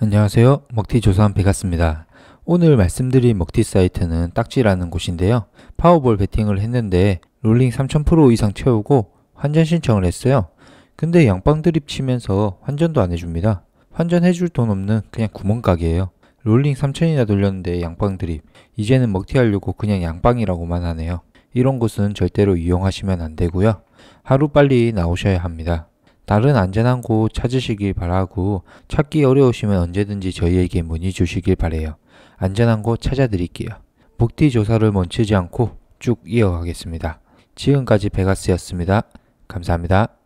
안녕하세요. 먹튀 조선 베가스입니다. 오늘 말씀드린 먹튀 사이트는 딱지라는 곳인데요. 파워볼 베팅을 했는데 롤링 3000% 이상 채우고 환전 신청을 했어요. 근데 양방 드립 치면서 환전도 안 해줍니다. 환전해줄 돈 없는 그냥 구멍가게에요 롤링 3000이나 돌렸는데 양방 드립. 이제는 먹튀하려고 그냥 양방이라고만 하네요. 이런 곳은 절대로 이용하시면 안 되고요. 하루빨리 나오셔야 합니다. 다른 안전한 곳 찾으시길 바라고 찾기 어려우시면 언제든지 저희에게 문의 주시길 바래요. 안전한 곳 찾아드릴게요. 복디 조사를 멈추지 않고 쭉 이어가겠습니다. 지금까지 베가스였습니다. 감사합니다.